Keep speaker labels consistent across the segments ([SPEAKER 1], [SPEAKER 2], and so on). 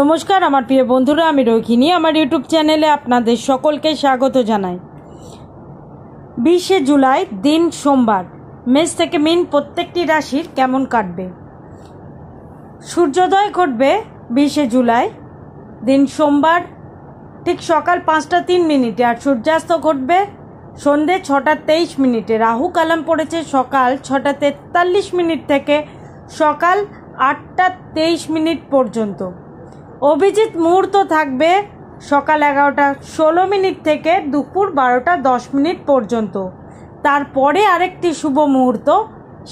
[SPEAKER 1] নমস্কার আমার প্রিয় বন্ধুরা আমি রোহিণী আমার ইউটিউব চ্যানেলে আপনাদের সকলকে স্বাগত জানাই বিশে জুলাই দিন সোমবার মেষ থেকে মিন প্রত্যেকটি রাশির কেমন কাটবে সূর্যোদয় ঘটবে বিশে জুলাই দিন সোমবার ঠিক সকাল পাঁচটা তিন মিনিটে আর সূর্যাস্ত ঘটবে সন্ধে ছটা তেইশ মিনিটে রাহু কালাম পড়েছে সকাল ছটা তেতাল্লিশ মিনিট থেকে সকাল আটটা তেইশ মিনিট পর্যন্ত অভিজিৎ মুহূর্ত থাকবে সকাল এগারোটা ষোলো মিনিট থেকে দুপুর বারোটা দশ মিনিট পর্যন্ত তারপরে আরেকটি শুভ মুহূর্ত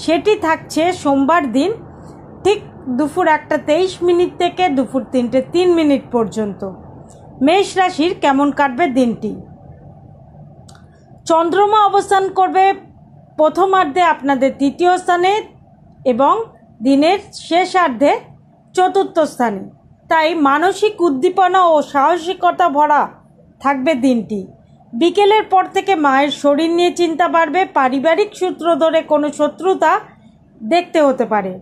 [SPEAKER 1] সেটি থাকছে সোমবার দিন ঠিক দুপুর একটা তেইশ মিনিট থেকে দুপুর তিনটে তিন মিনিট পর্যন্ত মেষ রাশির কেমন কাটবে দিনটি চন্দ্রমা অবস্থান করবে প্রথমার্ধে আপনাদের তৃতীয় স্থানে এবং দিনের শেষার্ধে চতুর্থ স্থানে তাই মানসিক উদ্দীপনা ও সাহসিকতা ভরা থাকবে দিনটি বিকেলের পর থেকে মায়ের শরীর নিয়ে চিন্তা বাড়বে পারিবারিক সূত্র ধরে কোনো শত্রুতা দেখতে হতে পারে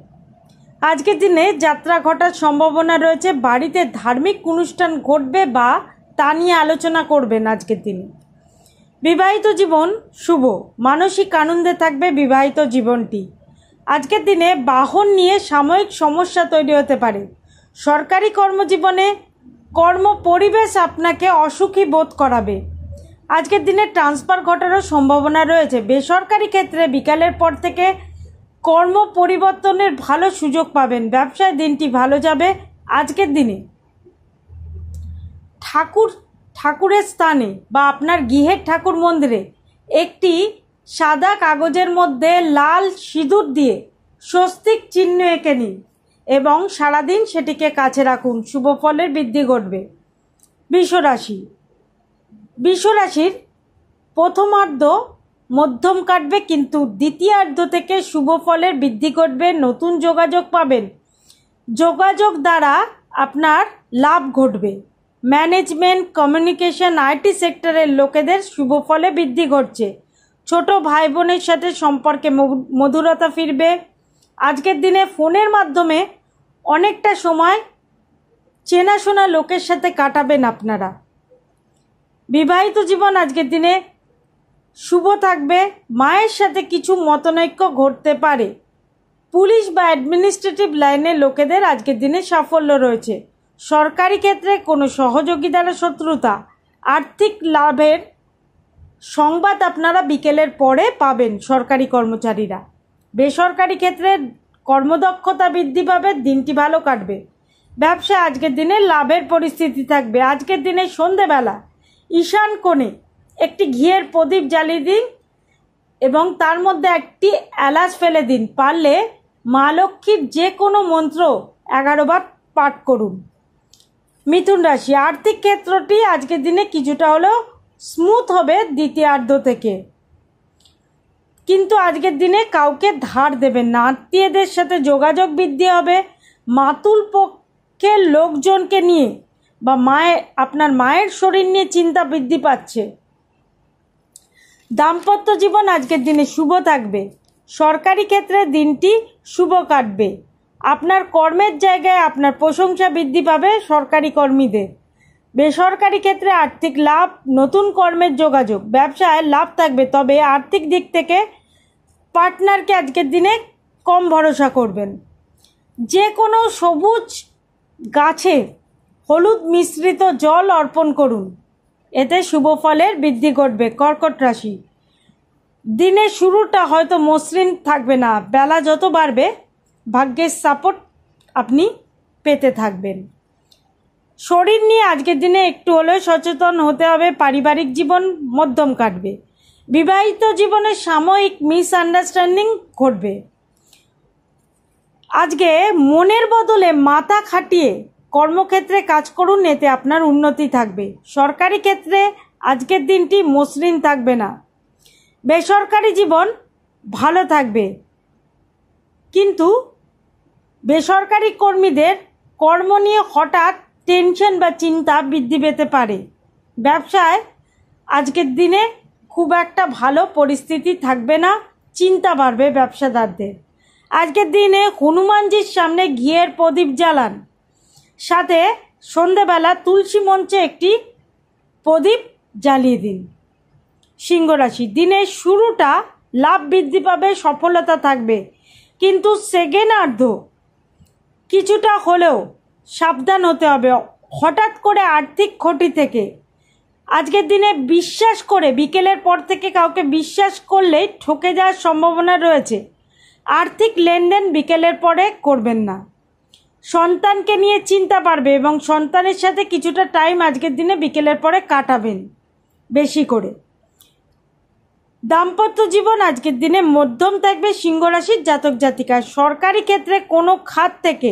[SPEAKER 1] আজকের দিনে যাত্রা ঘটার সম্ভাবনা রয়েছে বাড়িতে ধার্মিক অনুষ্ঠান ঘটবে বা তা নিয়ে আলোচনা করবেন আজকের দিন বিবাহিত জীবন শুভ মানসিক আনন্দে থাকবে বিবাহিত জীবনটি আজকের দিনে বাহন নিয়ে সাময়িক সমস্যা তৈরি হতে পারে সরকারি কর্মজীবনে কর্ম পরিবেশ আপনাকে অসুখী বোধ করাবে আজকের দিনে ট্রান্সফার ঘটারও সম্ভাবনা রয়েছে বেসরকারি ক্ষেত্রে বিকালের পর থেকে কর্ম পরিবর্তনের ভালো সুযোগ পাবেন ব্যবসায় দিনটি ভালো যাবে আজকের দিনে ঠাকুর ঠাকুরের স্থানে বা আপনার গৃহের ঠাকুর মন্দিরে একটি সাদা কাগজের মধ্যে লাল সিঁদুর দিয়ে স্বস্তিক চিহ্ন এঁকে নিন এবং সারাদিন সেটিকে কাছে রাখুন শুভ ফলের বৃদ্ধি ঘটবে বিশ্বরাশি বিশ্বরাশির প্রথমার্ধ মধ্যম কাটবে কিন্তু দ্বিতীয়ার্ধ থেকে শুভ ফলের বৃদ্ধি ঘটবে নতুন যোগাযোগ পাবেন যোগাযোগ দ্বারা আপনার লাভ ঘটবে ম্যানেজমেন্ট কমিউনিকেশন আইটি সেক্টরের লোকেদের শুভ ফলে বৃদ্ধি ঘটছে ছোট ভাই বোনের সাথে সম্পর্কে মধুরতা ফিরবে আজকের দিনে ফোনের মাধ্যমে অনেকটা সময় চেনাশোনা লোকের সাথে কাটাবেন আপনারা বিবাহিত জীবন আজকের দিনে শুভ থাকবে মায়ের সাথে কিছু মতনৈক্য ঘটতে পারে পুলিশ বা অ্যাডমিনিস্ট্রেটিভ লাইনের লোকেদের আজকের দিনে সাফল্য রয়েছে সরকারি ক্ষেত্রে কোনো সহযোগী দ্বারা শত্রুতা আর্থিক লাভের সংবাদ আপনারা বিকেলের পরে পাবেন সরকারি কর্মচারীরা বেসরকারি ক্ষেত্রে কর্মদক্ষতা বৃদ্ধি পাবে দিনটি ভালো কাটবে ব্যবসায় আজকের দিনে লাভের পরিস্থিতি থাকবে আজকের দিনে সন্ধেবেলা ঈশান কোণে একটি ঘিয়ের প্রদীপ জ্বালিয়ে দিন এবং তার মধ্যে একটি এলাচ ফেলে দিন পারলে মা লক্ষ্মীর যে কোনো মন্ত্র এগারোবার পাঠ করুন মিথুন রাশি আর্থিক ক্ষেত্রটি আজকের দিনে কিছুটা হলেও স্মুথ হবে দ্বিতীয়ার্ধ থেকে কিন্তু আজকের দিনে কাউকে ধার দেবে না আত্মীয়দের সাথে যোগাযোগ বৃদ্ধি হবে মাতুল পক্ষের লোকজনকে নিয়ে বা মায়ের আপনার মায়ের শরীর নিয়ে চিন্তা বৃদ্ধি পাচ্ছে দাম্পত্য জীবন আজকের দিনে শুভ থাকবে সরকারি ক্ষেত্রে দিনটি শুভ কাটবে আপনার কর্মের জায়গায় আপনার প্রশংসা বৃদ্ধি পাবে সরকারি কর্মীদের বেসরকারি ক্ষেত্রে আর্থিক লাভ নতুন কর্মের যোগাযোগ ব্যবসায় লাভ থাকবে তবে আর্থিক দিক থেকে পার্টনারকে আজকের দিনে কম ভরসা করবেন যে কোনো সবুজ গাছে হলুদ মিশ্রিত জল অর্পণ করুন এতে শুভ ফলের বৃদ্ধি ঘটবে কর্কট রাশি দিনের শুরুটা হয়তো মসৃণ থাকবে না বেলা যত বাড়বে ভাগ্যের সাপোর্ট আপনি পেতে থাকবেন শরীর নিয়ে আজকের দিনে একটু হলেও সচেতন হতে হবে পারিবারিক জীবন মধ্যম কাটবে বিবাহিত জীবনে সাময়িক মিসআন্ডারস্ট্যান্ডিং ঘটবে আজকে মনের বদলে মাথা খাটিয়ে কর্মক্ষেত্রে কাজ করুন এতে আপনার উন্নতি থাকবে সরকারি ক্ষেত্রে আজকের দিনটি মসৃণ থাকবে না বেসরকারি জীবন ভালো থাকবে কিন্তু বেসরকারি কর্মীদের কর্ম নিয়ে হঠাৎ টেনশন বা চিন্তা বৃদ্ধি পেতে পারে ব্যবসায় আজকের দিনে খুব একটা ভালো পরিস্থিতি থাকবে না চিন্তা বাড়বে ব্যবসাদারদের আজকের দিনে হনুমানজির সামনে ঘিয়ের প্রদীপ জ্বালান সাথে সন্ধেবেলা তুলসী মঞ্চে একটি প্রদীপ জ্বালিয়ে দিন সিংহরাশি দিনের শুরুটা লাভ বৃদ্ধি পাবে সফলতা থাকবে কিন্তু সেকেন্ড অর্ধ কিছুটা হলেও সাবধান হতে হবে হঠাৎ করে আর্থিক ক্ষতি থেকে আজকের দিনে বিশ্বাস করে বিকেলের পর থেকে কাউকে বিশ্বাস করলে ঠকে যাওয়ার সম্ভাবনা রয়েছে আর্থিক লেনদেন বিকেলের পরে করবেন না সন্তানকে নিয়ে চিন্তা পারবে এবং সন্তানের সাথে কিছুটা টাইম আজকের দিনে বিকেলের পরে কাটাবেন বেশি করে দাম্পত্য জীবন আজকের দিনে মধ্যম থাকবে সিংহরাশির জাতক জাতিকা সরকারি ক্ষেত্রে কোনো খাত থেকে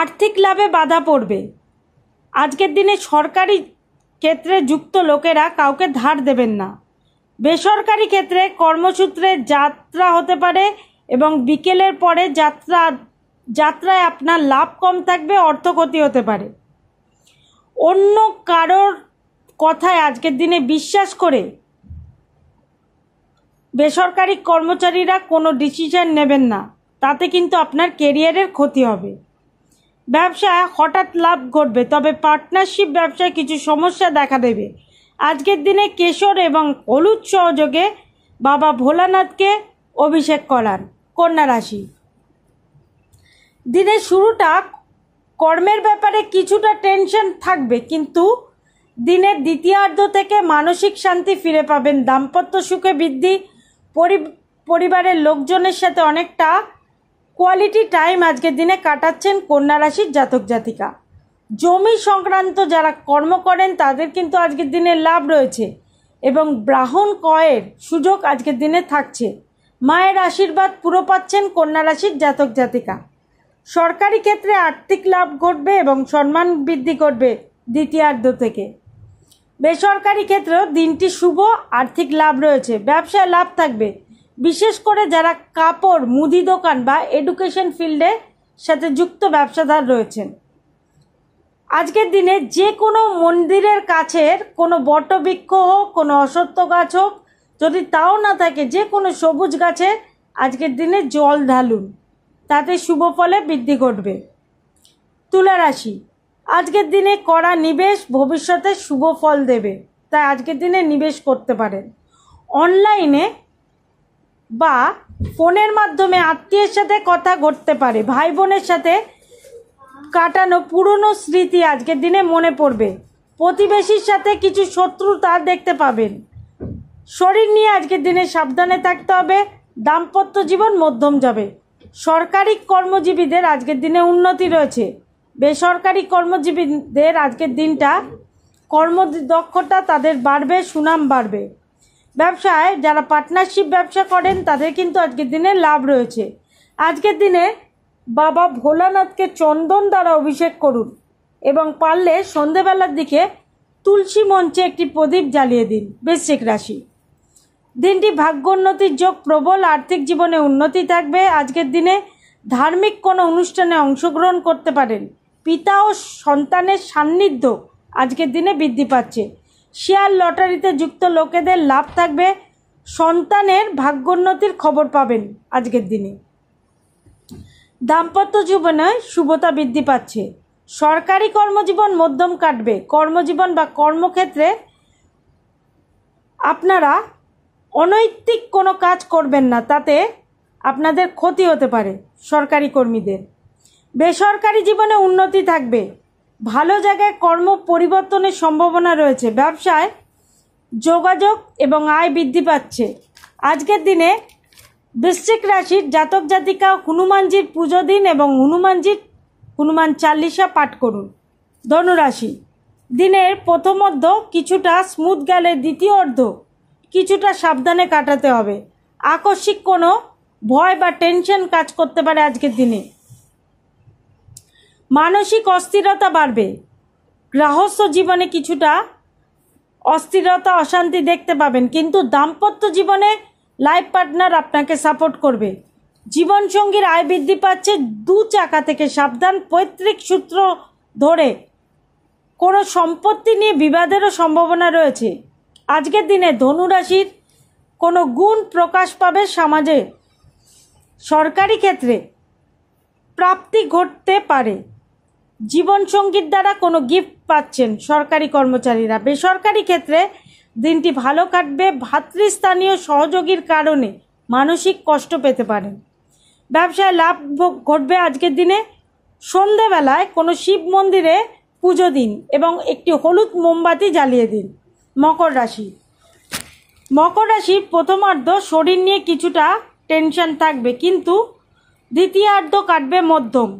[SPEAKER 1] আর্থিক লাভে বাধা পড়বে আজকের দিনে সরকারি ক্ষেত্রে যুক্ত লোকেরা কাউকে ধার দেবেন না বেসরকারি ক্ষেত্রে কর্মসূত্রে যাত্রা হতে পারে এবং বিকেলের পরে যাত্রা যাত্রায় আপনার লাভ কম থাকবে অর্থ ক্ষতি হতে পারে অন্য কারোর কথায় আজকের দিনে বিশ্বাস করে বেসরকারি কর্মচারীরা কোনো ডিসিশন নেবেন না তাতে কিন্তু আপনার কেরিয়ারের ক্ষতি হবে ব্যবসায় হঠাৎ লাভ ঘটবে তবে পার্টনারশিপ ব্যবসায় কিছু সমস্যা দেখা দেবে আজকের দিনে কেশর এবং হলুদ সহযোগে বাবা ভোলানাথকে অভিষেক করান কন্যা রাশি দিনের শুরুটা কর্মের ব্যাপারে কিছুটা টেনশন থাকবে কিন্তু দিনের দ্বিতীয়ার্ধ থেকে মানসিক শান্তি ফিরে পাবেন দাম্পত্য সুখে বৃদ্ধি পরিবারের লোকজনের সাথে অনেকটা কোয়ালিটি টাইম আজকের দিনে কাটাচ্ছেন কন্যা রাশির জাতক জাতিকা জমি সংক্রান্ত যারা কর্ম করেন তাদের কিন্তু আজকের দিনে লাভ রয়েছে এবং ব্রাহ্মণ কয়ের সুযোগ আজকের দিনে থাকছে মায়ের আশীর্বাদ পুরো পাচ্ছেন কন্যা রাশির জাতক জাতিকা সরকারি ক্ষেত্রে আর্থিক লাভ ঘটবে এবং সম্মান বৃদ্ধি ঘটবে দ্বিতীয়ার্ধ থেকে বেসরকারি ক্ষেত্রেও দিনটি শুভ আর্থিক লাভ রয়েছে ব্যবসায় লাভ থাকবে বিশেষ করে যারা কাপড় মুদি দোকান বা এডুকেশন ফিল্ডে সাথে যুক্ত ব্যবসাদার রয়েছেন আজকের দিনে যে কোনো মন্দিরের কাছের কোনো বটবৃক্ষ হোক কোনো অসত্য গাছ হোক যদি তাও না থাকে যে কোনো সবুজ গাছে আজকের দিনে জল ঢালুন তাতে শুভ ফলে বৃদ্ধি ঘটবে তুলা রাশি আজকের দিনে করা নিবেশ ভবিষ্যতে শুভ ফল দেবে তাই আজকের দিনে নিবেশ করতে পারেন অনলাইনে বা ফোনের মাধ্যমে আত্মীয়ের সাথে কথা ঘটতে পারে ভাই বোনের সাথে কাটানো পুরনো স্মৃতি আজকের দিনে মনে পড়বে প্রতিবেশীর সাথে কিছু শত্রুতা দেখতে পাবেন শরীর নিয়ে আজকের দিনে সাবধানে থাকতে হবে দাম্পত্য জীবন মধ্যম যাবে সরকারি কর্মজীবীদের আজকের দিনে উন্নতি রয়েছে বেসরকারি কর্মজীবীদের আজকের দিনটা কর্মদক্ষতা তাদের বাড়বে সুনাম বাড়বে ব্যবসায় যারা পার্টনারশিপ ব্যবসা করেন তাদের কিন্তু আজকের দিনে লাভ রয়েছে আজকের দিনে বাবা ভোলানাথকে চন্দন দ্বারা অভিষেক করুন এবং পারলে সন্ধেবেলার দিকে তুলসী মঞ্চে একটি প্রদীপ জ্বালিয়ে দিন বৃশ্চিক রাশি দিনটি ভাগ্যোন্নতির যোগ প্রবল আর্থিক জীবনে উন্নতি থাকবে আজকের দিনে ধার্মিক কোনো অনুষ্ঠানে অংশগ্রহণ করতে পারেন পিতা ও সন্তানের সান্নিধ্য আজকের দিনে বৃদ্ধি পাচ্ছে শেয়ার লটারিতে যুক্ত লোকেদের লাভ থাকবে সন্তানের ভাগ্যোন্নতির খবর পাবেন আজকের দিনে দাম্পত্য জীবনে শুভতা বৃদ্ধি পাচ্ছে সরকারি কর্মজীবন মধ্যম কাটবে কর্মজীবন বা কর্মক্ষেত্রে আপনারা অনৈতিক কোনো কাজ করবেন না তাতে আপনাদের ক্ষতি হতে পারে সরকারি কর্মীদের বেসরকারি জীবনে উন্নতি থাকবে ভালো জায়গায় কর্ম পরিবর্তনের সম্ভাবনা রয়েছে ব্যবসায় যোগাযোগ এবং আয় বৃদ্ধি পাচ্ছে আজকের দিনে বৃশ্চিক রাশির জাতক জাতিকা হনুমানজির পুজো দিন এবং হনুমানজির হনুমান চাল্লিশা পাঠ করুন ধনুরাশি দিনের প্রথম অর্ধ কিছুটা স্মুথ গেলে দ্বিতীয় অর্ধ কিছুটা সাবধানে কাটাতে হবে আকস্মিক কোনো ভয় বা টেনশন কাজ করতে পারে আজকের দিনে মানসিক অস্থিরতা বাড়বে গৃহস্থ জীবনে কিছুটা অস্থিরতা অশান্তি দেখতে পাবেন কিন্তু দাম্পত্য জীবনে লাইফ পার্টনার আপনাকে সাপোর্ট করবে জীবনসঙ্গীর আয় বৃদ্ধি পাচ্ছে দু চাকা থেকে সাবধান পৈতৃক সূত্র ধরে কোনো সম্পত্তি নিয়ে বিবাদেরও সম্ভাবনা রয়েছে আজকের দিনে ধনুরাশির কোনো গুণ প্রকাশ পাবে সমাজে সরকারি ক্ষেত্রে প্রাপ্তি ঘটতে পারে জীবনসঙ্গীর দ্বারা কোনো গিফট পাচ্ছেন সরকারি কর্মচারীরা বেসরকারি ক্ষেত্রে দিনটি ভালো কাটবে ভাতৃস্থানীয় সহযোগীর কারণে মানসিক কষ্ট পেতে পারেন ব্যবসায় লাভ ঘটবে আজকের দিনে সন্ধেবেলায় কোনো শিব মন্দিরে পুজো দিন এবং একটি হলুদ মোমবাতি জ্বালিয়ে দিন মকর রাশি মকর রাশির প্রথমার্ধ শরীর নিয়ে কিছুটা টেনশন থাকবে কিন্তু দ্বিতীয়ার্ধ কাটবে মধ্যম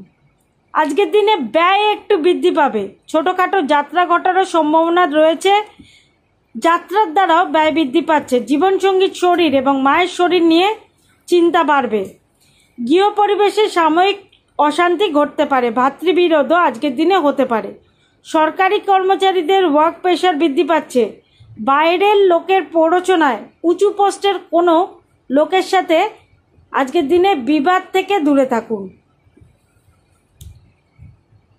[SPEAKER 1] আজকের দিনে ব্যয় একটু বৃদ্ধি পাবে ছোটোখাটো যাত্রা ঘটারও সম্ভাবনা রয়েছে যাত্রার দ্বারাও ব্যয় বৃদ্ধি পাচ্ছে জীবনসঙ্গীত শরীর এবং মায়ের শরীর নিয়ে চিন্তা বাড়বে গৃহ পরিবেশে সাময়িক অশান্তি ঘটতে পারে ভাতৃবিরোধও আজকের দিনে হতে পারে সরকারি কর্মচারীদের ওয়ার্ক প্রেশার বৃদ্ধি পাচ্ছে বাইরের লোকের প্ররোচনায় উঁচু পোস্টের কোনো লোকের সাথে আজকের দিনে বিবাদ থেকে দূরে থাকুন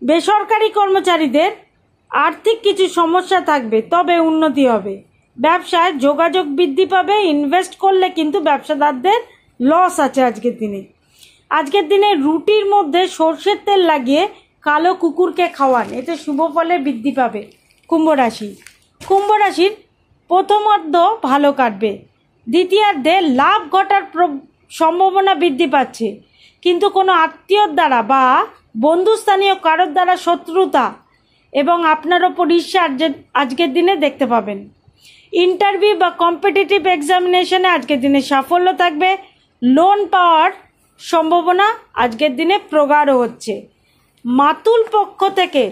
[SPEAKER 1] বেসরকারি কর্মচারীদের আর্থিক কিছু সমস্যা থাকবে তবে উন্নতি হবে ব্যবসায় যোগাযোগ বৃদ্ধি পাবে ইনভেস্ট করলে কিন্তু ব্যবসাদারদের লস আছে আজকের দিনে আজকের দিনে রুটির মধ্যে সর্ষের তেল লাগিয়ে কালো কুকুরকে খাওয়ান এতে শুভ ফলে বৃদ্ধি পাবে কুম্ভ রাশি কুম্ভ রাশির প্রথমার্ধ ভালো কাটবে দ্বিতীয়ার্ধে লাভ ঘটার সম্ভাবনা বৃদ্ধি পাচ্ছে কিন্তু কোনো আত্মীয়র দ্বারা বা বন্ধুস্থানীয় কারোর দ্বারা শত্রুতা এবং আপনার ওপর ঈর্ষা আজকের দিনে দেখতে পাবেন ইন্টারভিউ বা কম্পিটিটিভ এক্সামিনেশনে আজকের দিনে সাফল্য থাকবে লোন পাওয়ার সম্ভাবনা আজকের দিনে প্রগাঢ় হচ্ছে মাতুল পক্ষ থেকে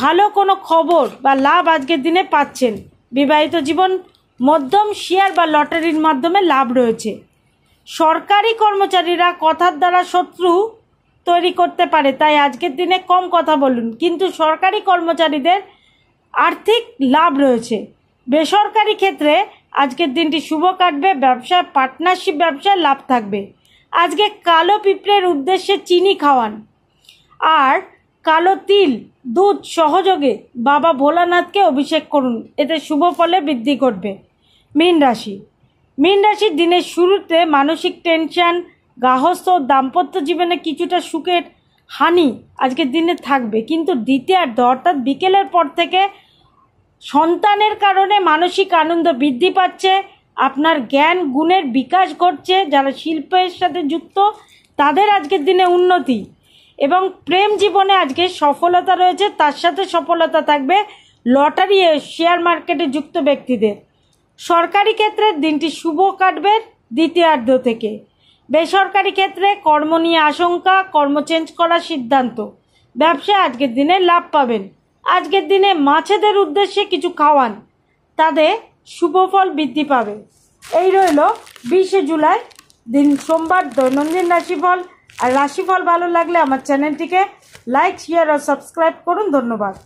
[SPEAKER 1] ভালো কোনো খবর বা লাভ আজকের দিনে পাচ্ছেন বিবাহিত জীবন মধ্যম শেয়ার বা লটারির মাধ্যমে লাভ রয়েছে সরকারি কর্মচারীরা কথার দ্বারা শত্রু তৈরি করতে পারে তাই আজকের দিনে কম কথা বলুন কিন্তু সরকারি কর্মচারীদের আর্থিক লাভ রয়েছে বেসরকারি ক্ষেত্রে আজকের দিনটি শুভ কাটবে ব্যবসা পার্টনারশিপ ব্যবসায় লাভ থাকবে আজকে কালো পিঁপড়ের উদ্দেশ্যে চিনি খাওয়ান আর কালো তিল দুধ সহযোগে বাবা ভোলানাথকে অভিষেক করুন এতে শুভ ফলে বৃদ্ধি ঘটবে মীন রাশি মীন রাশির দিনের শুরুতে মানসিক টেনশন গাহস্থ দাম্পত্য জীবনে কিছুটা সুখের হানি আজকের দিনে থাকবে কিন্তু দ্বিতীয়ার্ধ অর্থাৎ বিকেলের পর থেকে সন্তানের কারণে মানসিক আনন্দ বৃদ্ধি পাচ্ছে আপনার জ্ঞান গুণের বিকাশ ঘটছে যারা শিল্পের সাথে যুক্ত তাদের আজকের দিনে উন্নতি এবং প্রেম জীবনে আজকে সফলতা রয়েছে তার সাথে সফলতা থাকবে লটারি শেয়ার মার্কেটে যুক্ত ব্যক্তিদের সরকারি ক্ষেত্রে দিনটি শুভ কাটবে দ্বিতীয়ার্ধ থেকে বেসরকারি ক্ষেত্রে কর্ম নিয়ে আশঙ্কা কর্ম চেঞ্জ করার সিদ্ধান্ত ব্যবসায় আজকের দিনে লাভ পাবেন আজকের দিনে মাছেদের উদ্দেশ্যে কিছু খাওয়ান তাদের ফল বৃদ্ধি পাবে এই রইল বিশে জুলাই দিন সোমবার দৈনন্দিন রাশিফল আর রাশিফল ভালো লাগলে আমার চ্যানেলটিকে লাইক শেয়ার আর সাবস্ক্রাইব করুন ধন্যবাদ